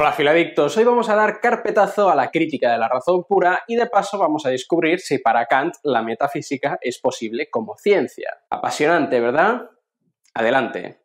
Hola filadictos, hoy vamos a dar carpetazo a la crítica de la razón pura y de paso vamos a descubrir si para Kant la metafísica es posible como ciencia. Apasionante, ¿verdad? Adelante.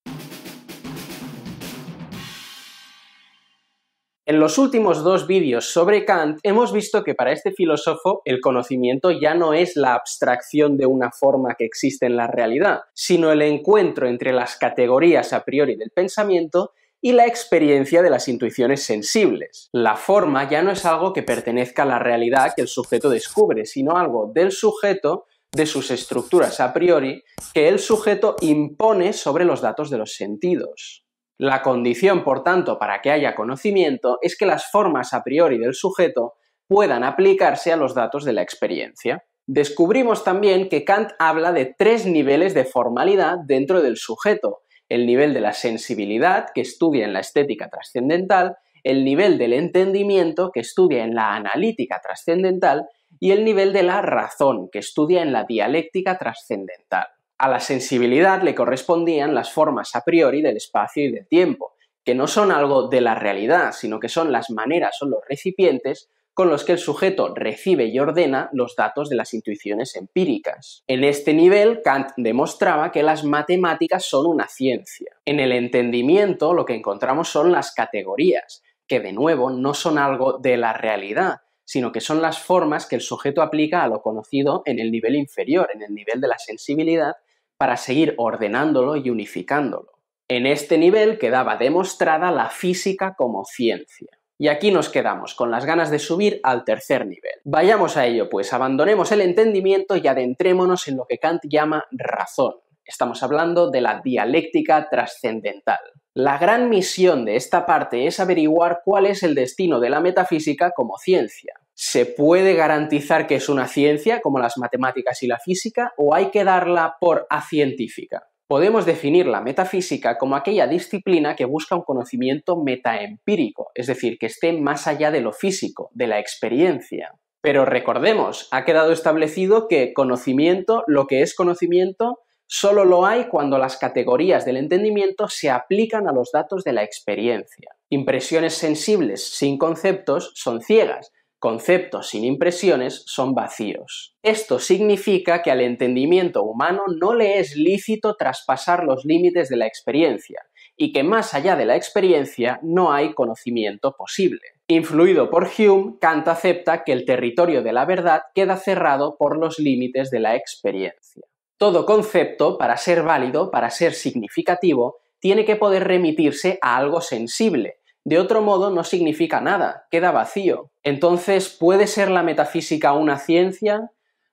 En los últimos dos vídeos sobre Kant hemos visto que para este filósofo el conocimiento ya no es la abstracción de una forma que existe en la realidad, sino el encuentro entre las categorías a priori del pensamiento y la experiencia de las intuiciones sensibles. La forma ya no es algo que pertenezca a la realidad que el sujeto descubre, sino algo del sujeto de sus estructuras a priori que el sujeto impone sobre los datos de los sentidos. La condición, por tanto, para que haya conocimiento es que las formas a priori del sujeto puedan aplicarse a los datos de la experiencia. Descubrimos también que Kant habla de tres niveles de formalidad dentro del sujeto. El nivel de la sensibilidad, que estudia en la estética trascendental, el nivel del entendimiento, que estudia en la analítica trascendental, y el nivel de la razón, que estudia en la dialéctica trascendental. A la sensibilidad le correspondían las formas a priori del espacio y del tiempo, que no son algo de la realidad, sino que son las maneras o los recipientes con los que el sujeto recibe y ordena los datos de las intuiciones empíricas. En este nivel, Kant demostraba que las matemáticas son una ciencia. En el entendimiento lo que encontramos son las categorías, que de nuevo no son algo de la realidad, sino que son las formas que el sujeto aplica a lo conocido en el nivel inferior, en el nivel de la sensibilidad, para seguir ordenándolo y unificándolo. En este nivel quedaba demostrada la física como ciencia. Y aquí nos quedamos con las ganas de subir al tercer nivel. Vayamos a ello, pues abandonemos el entendimiento y adentrémonos en lo que Kant llama razón. Estamos hablando de la dialéctica trascendental. La gran misión de esta parte es averiguar cuál es el destino de la metafísica como ciencia. ¿Se puede garantizar que es una ciencia, como las matemáticas y la física, o hay que darla por acientífica? Podemos definir la metafísica como aquella disciplina que busca un conocimiento metaempírico, es decir, que esté más allá de lo físico, de la experiencia. Pero recordemos, ha quedado establecido que conocimiento, lo que es conocimiento, solo lo hay cuando las categorías del entendimiento se aplican a los datos de la experiencia. Impresiones sensibles sin conceptos son ciegas, conceptos sin impresiones son vacíos. Esto significa que al entendimiento humano no le es lícito traspasar los límites de la experiencia y que más allá de la experiencia no hay conocimiento posible. Influido por Hume, Kant acepta que el territorio de la verdad queda cerrado por los límites de la experiencia. Todo concepto, para ser válido, para ser significativo, tiene que poder remitirse a algo sensible, de otro modo no significa nada, queda vacío. Entonces, ¿puede ser la metafísica una ciencia?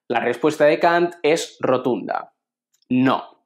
La respuesta de Kant es rotunda. No.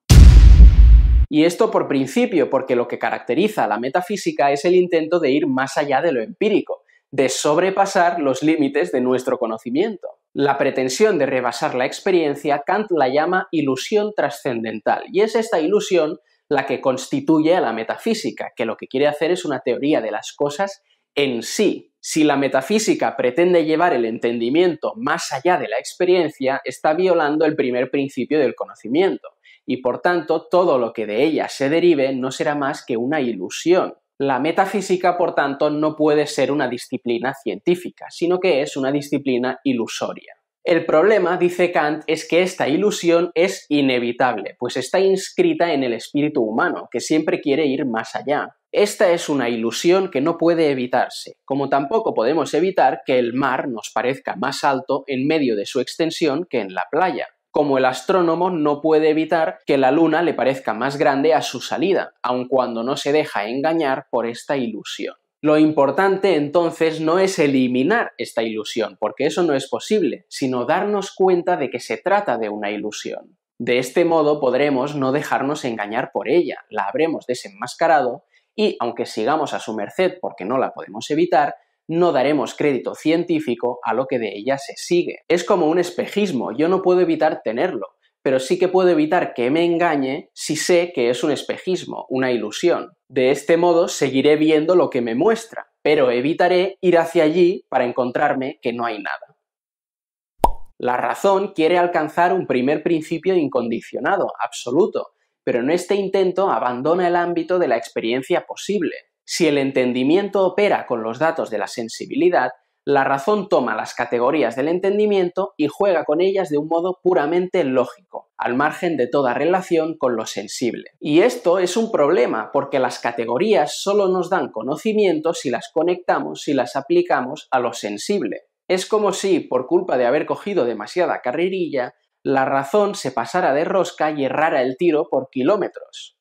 Y esto por principio, porque lo que caracteriza a la metafísica es el intento de ir más allá de lo empírico, de sobrepasar los límites de nuestro conocimiento. La pretensión de rebasar la experiencia, Kant la llama ilusión trascendental, y es esta ilusión la que constituye a la metafísica, que lo que quiere hacer es una teoría de las cosas en sí. Si la metafísica pretende llevar el entendimiento más allá de la experiencia, está violando el primer principio del conocimiento, y por tanto todo lo que de ella se derive no será más que una ilusión. La metafísica, por tanto, no puede ser una disciplina científica, sino que es una disciplina ilusoria. El problema, dice Kant, es que esta ilusión es inevitable, pues está inscrita en el espíritu humano, que siempre quiere ir más allá. Esta es una ilusión que no puede evitarse, como tampoco podemos evitar que el mar nos parezca más alto en medio de su extensión que en la playa, como el astrónomo no puede evitar que la luna le parezca más grande a su salida, aun cuando no se deja engañar por esta ilusión. Lo importante entonces no es eliminar esta ilusión, porque eso no es posible, sino darnos cuenta de que se trata de una ilusión. De este modo podremos no dejarnos engañar por ella, la habremos desenmascarado y, aunque sigamos a su merced porque no la podemos evitar, no daremos crédito científico a lo que de ella se sigue. Es como un espejismo, yo no puedo evitar tenerlo, pero sí que puedo evitar que me engañe si sé que es un espejismo, una ilusión. De este modo seguiré viendo lo que me muestra, pero evitaré ir hacia allí para encontrarme que no hay nada. La razón quiere alcanzar un primer principio incondicionado, absoluto, pero en este intento abandona el ámbito de la experiencia posible. Si el entendimiento opera con los datos de la sensibilidad, la razón toma las categorías del entendimiento y juega con ellas de un modo puramente lógico, al margen de toda relación con lo sensible. Y esto es un problema porque las categorías solo nos dan conocimiento si las conectamos, si las aplicamos a lo sensible. Es como si, por culpa de haber cogido demasiada carrerilla, la razón se pasara de rosca y errara el tiro por kilómetros.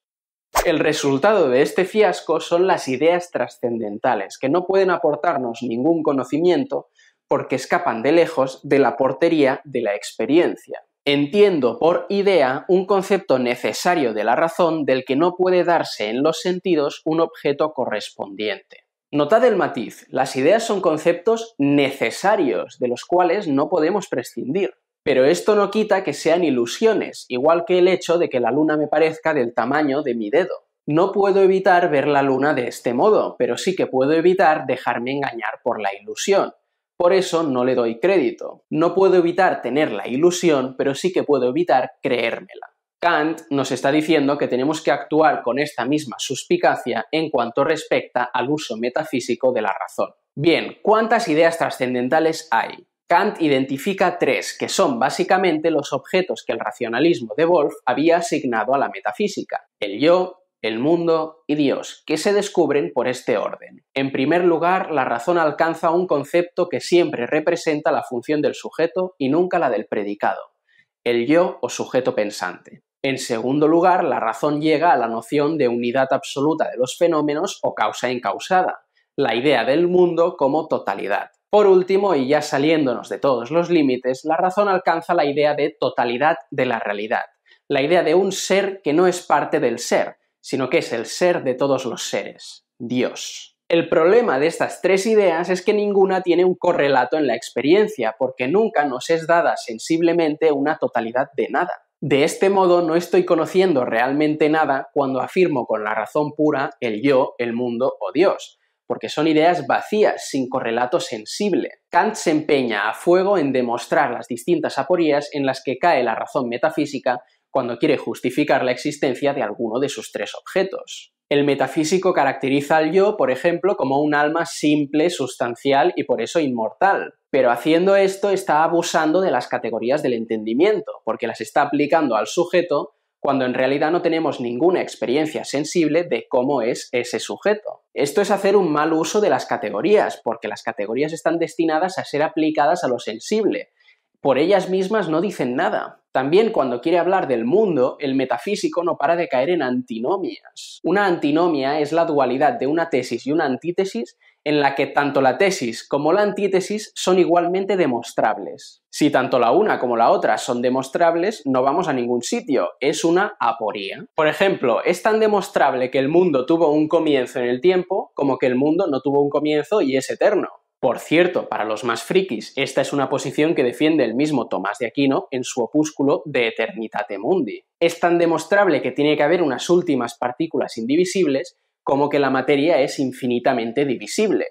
El resultado de este fiasco son las ideas trascendentales, que no pueden aportarnos ningún conocimiento porque escapan de lejos de la portería de la experiencia. Entiendo por idea un concepto necesario de la razón del que no puede darse en los sentidos un objeto correspondiente. Notad el matiz, las ideas son conceptos necesarios de los cuales no podemos prescindir. Pero esto no quita que sean ilusiones, igual que el hecho de que la luna me parezca del tamaño de mi dedo. No puedo evitar ver la luna de este modo, pero sí que puedo evitar dejarme engañar por la ilusión. Por eso no le doy crédito. No puedo evitar tener la ilusión, pero sí que puedo evitar creérmela. Kant nos está diciendo que tenemos que actuar con esta misma suspicacia en cuanto respecta al uso metafísico de la razón. Bien, ¿cuántas ideas trascendentales hay? Kant identifica tres, que son básicamente los objetos que el racionalismo de Wolff había asignado a la metafísica, el yo, el mundo y Dios, que se descubren por este orden. En primer lugar, la razón alcanza un concepto que siempre representa la función del sujeto y nunca la del predicado, el yo o sujeto pensante. En segundo lugar, la razón llega a la noción de unidad absoluta de los fenómenos o causa encausada, la idea del mundo como totalidad. Por último, y ya saliéndonos de todos los límites, la razón alcanza la idea de totalidad de la realidad, la idea de un ser que no es parte del ser, sino que es el ser de todos los seres, Dios. El problema de estas tres ideas es que ninguna tiene un correlato en la experiencia, porque nunca nos es dada sensiblemente una totalidad de nada. De este modo no estoy conociendo realmente nada cuando afirmo con la razón pura el yo, el mundo o Dios, porque son ideas vacías, sin correlato sensible. Kant se empeña a fuego en demostrar las distintas aporías en las que cae la razón metafísica cuando quiere justificar la existencia de alguno de sus tres objetos. El metafísico caracteriza al yo, por ejemplo, como un alma simple, sustancial y por eso inmortal. Pero haciendo esto está abusando de las categorías del entendimiento, porque las está aplicando al sujeto cuando en realidad no tenemos ninguna experiencia sensible de cómo es ese sujeto. Esto es hacer un mal uso de las categorías, porque las categorías están destinadas a ser aplicadas a lo sensible. Por ellas mismas no dicen nada. También cuando quiere hablar del mundo, el metafísico no para de caer en antinomias. Una antinomia es la dualidad de una tesis y una antítesis en la que tanto la tesis como la antítesis son igualmente demostrables. Si tanto la una como la otra son demostrables, no vamos a ningún sitio, es una aporía. Por ejemplo, es tan demostrable que el mundo tuvo un comienzo en el tiempo como que el mundo no tuvo un comienzo y es eterno. Por cierto, para los más frikis, esta es una posición que defiende el mismo Tomás de Aquino en su opúsculo De Eternitate Mundi. Es tan demostrable que tiene que haber unas últimas partículas indivisibles como que la materia es infinitamente divisible,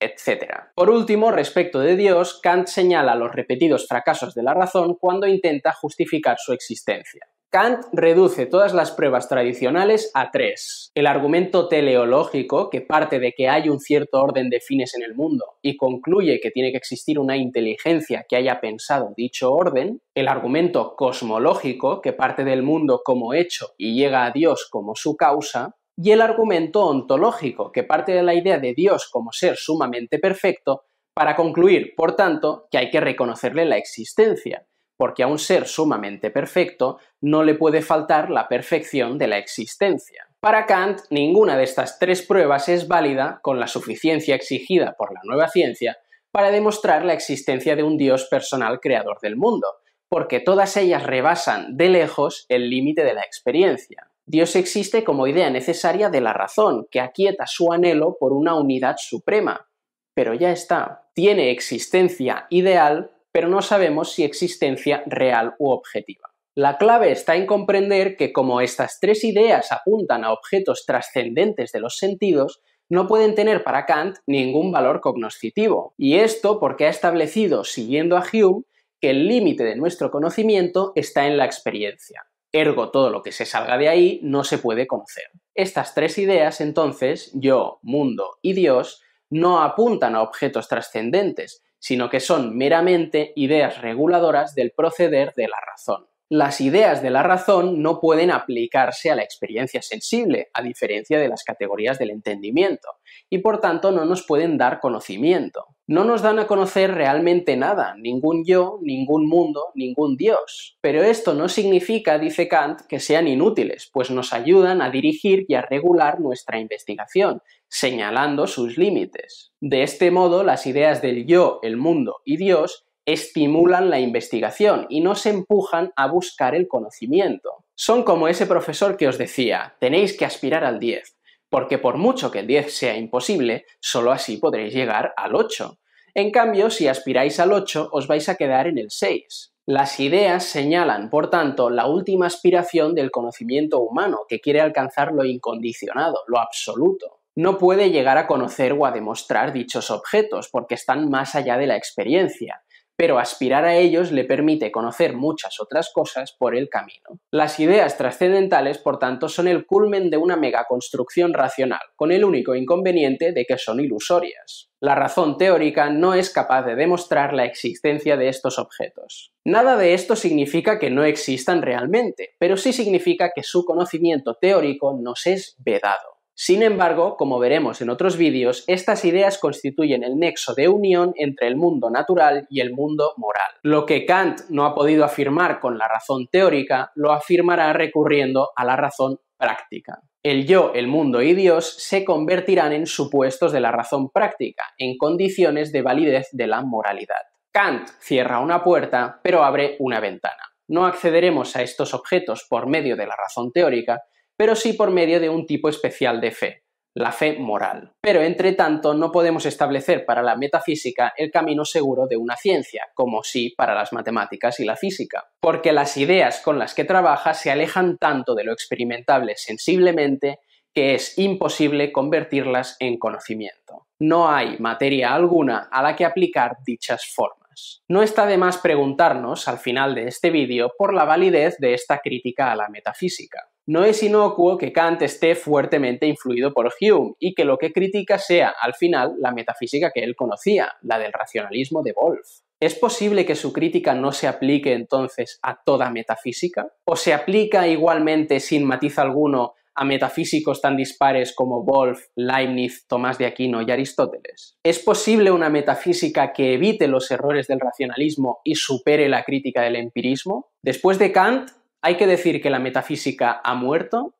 etc. Por último, respecto de Dios, Kant señala los repetidos fracasos de la razón cuando intenta justificar su existencia. Kant reduce todas las pruebas tradicionales a tres. El argumento teleológico, que parte de que hay un cierto orden de fines en el mundo y concluye que tiene que existir una inteligencia que haya pensado dicho orden. El argumento cosmológico, que parte del mundo como hecho y llega a Dios como su causa. Y el argumento ontológico, que parte de la idea de Dios como ser sumamente perfecto, para concluir, por tanto, que hay que reconocerle la existencia porque a un ser sumamente perfecto no le puede faltar la perfección de la existencia. Para Kant, ninguna de estas tres pruebas es válida con la suficiencia exigida por la nueva ciencia para demostrar la existencia de un Dios personal creador del mundo, porque todas ellas rebasan de lejos el límite de la experiencia. Dios existe como idea necesaria de la razón, que aquieta su anhelo por una unidad suprema. Pero ya está, tiene existencia ideal pero no sabemos si existencia real u objetiva. La clave está en comprender que como estas tres ideas apuntan a objetos trascendentes de los sentidos, no pueden tener para Kant ningún valor cognoscitivo. Y esto porque ha establecido, siguiendo a Hume, que el límite de nuestro conocimiento está en la experiencia. Ergo, todo lo que se salga de ahí no se puede conocer. Estas tres ideas, entonces, yo, mundo y Dios, no apuntan a objetos trascendentes, sino que son meramente ideas reguladoras del proceder de la razón las ideas de la razón no pueden aplicarse a la experiencia sensible, a diferencia de las categorías del entendimiento, y por tanto no nos pueden dar conocimiento. No nos dan a conocer realmente nada, ningún yo, ningún mundo, ningún Dios. Pero esto no significa, dice Kant, que sean inútiles, pues nos ayudan a dirigir y a regular nuestra investigación, señalando sus límites. De este modo, las ideas del yo, el mundo y Dios estimulan la investigación y no se empujan a buscar el conocimiento. Son como ese profesor que os decía, tenéis que aspirar al 10, porque por mucho que el 10 sea imposible, solo así podréis llegar al 8. En cambio, si aspiráis al 8, os vais a quedar en el 6. Las ideas señalan, por tanto, la última aspiración del conocimiento humano, que quiere alcanzar lo incondicionado, lo absoluto. No puede llegar a conocer o a demostrar dichos objetos, porque están más allá de la experiencia pero aspirar a ellos le permite conocer muchas otras cosas por el camino. Las ideas trascendentales, por tanto, son el culmen de una megaconstrucción racional, con el único inconveniente de que son ilusorias. La razón teórica no es capaz de demostrar la existencia de estos objetos. Nada de esto significa que no existan realmente, pero sí significa que su conocimiento teórico nos es vedado. Sin embargo, como veremos en otros vídeos, estas ideas constituyen el nexo de unión entre el mundo natural y el mundo moral. Lo que Kant no ha podido afirmar con la razón teórica, lo afirmará recurriendo a la razón práctica. El yo, el mundo y Dios se convertirán en supuestos de la razón práctica, en condiciones de validez de la moralidad. Kant cierra una puerta, pero abre una ventana. No accederemos a estos objetos por medio de la razón teórica, pero sí por medio de un tipo especial de fe, la fe moral. Pero, entre tanto, no podemos establecer para la metafísica el camino seguro de una ciencia, como sí para las matemáticas y la física, porque las ideas con las que trabaja se alejan tanto de lo experimentable sensiblemente que es imposible convertirlas en conocimiento. No hay materia alguna a la que aplicar dichas formas. No está de más preguntarnos, al final de este vídeo, por la validez de esta crítica a la metafísica. No es inocuo que Kant esté fuertemente influido por Hume y que lo que critica sea, al final, la metafísica que él conocía, la del racionalismo de Wolff. ¿Es posible que su crítica no se aplique entonces a toda metafísica? ¿O se aplica igualmente sin matiz alguno a metafísicos tan dispares como Wolff, Leibniz, Tomás de Aquino y Aristóteles? ¿Es posible una metafísica que evite los errores del racionalismo y supere la crítica del empirismo? Después de Kant, ¿Hay que decir que la metafísica ha muerto?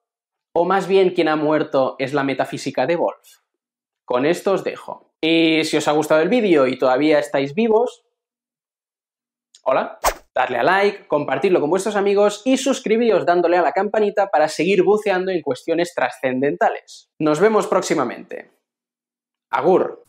¿O más bien quien ha muerto es la metafísica de Wolf? Con esto os dejo. Y si os ha gustado el vídeo y todavía estáis vivos, hola, darle a like, compartirlo con vuestros amigos y suscribiros dándole a la campanita para seguir buceando en cuestiones trascendentales. Nos vemos próximamente. Agur.